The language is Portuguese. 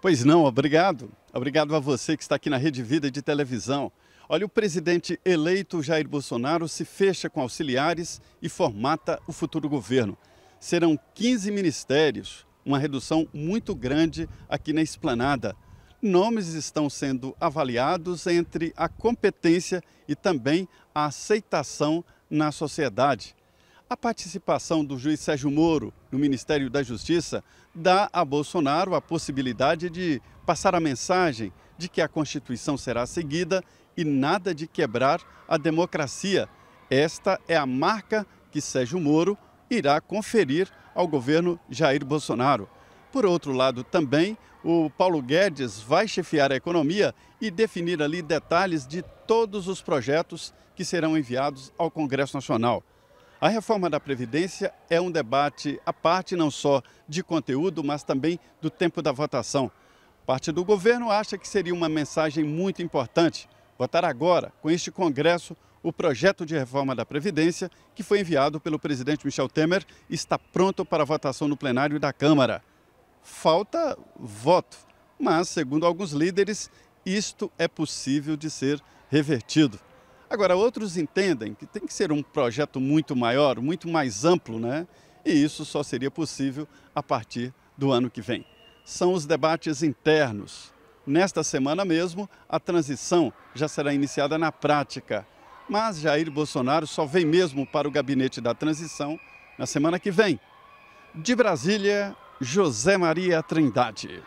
Pois não, obrigado. Obrigado a você que está aqui na Rede Vida de televisão. Olha, o presidente eleito Jair Bolsonaro se fecha com auxiliares e formata o futuro governo. Serão 15 ministérios, uma redução muito grande aqui na esplanada. Nomes estão sendo avaliados entre a competência e também a aceitação na sociedade. A participação do juiz Sérgio Moro no Ministério da Justiça dá a Bolsonaro a possibilidade de passar a mensagem de que a Constituição será seguida e nada de quebrar a democracia. Esta é a marca que Sérgio Moro irá conferir ao governo Jair Bolsonaro. Por outro lado, também o Paulo Guedes vai chefiar a economia e definir ali detalhes de todos os projetos que serão enviados ao Congresso Nacional. A reforma da Previdência é um debate à parte, não só de conteúdo, mas também do tempo da votação. Parte do governo acha que seria uma mensagem muito importante votar agora, com este Congresso, o projeto de reforma da Previdência, que foi enviado pelo presidente Michel Temer, está pronto para votação no plenário da Câmara. Falta voto, mas, segundo alguns líderes, isto é possível de ser revertido. Agora, outros entendem que tem que ser um projeto muito maior, muito mais amplo, né? E isso só seria possível a partir do ano que vem. São os debates internos. Nesta semana mesmo, a transição já será iniciada na prática. Mas Jair Bolsonaro só vem mesmo para o gabinete da transição na semana que vem. De Brasília, José Maria Trindade.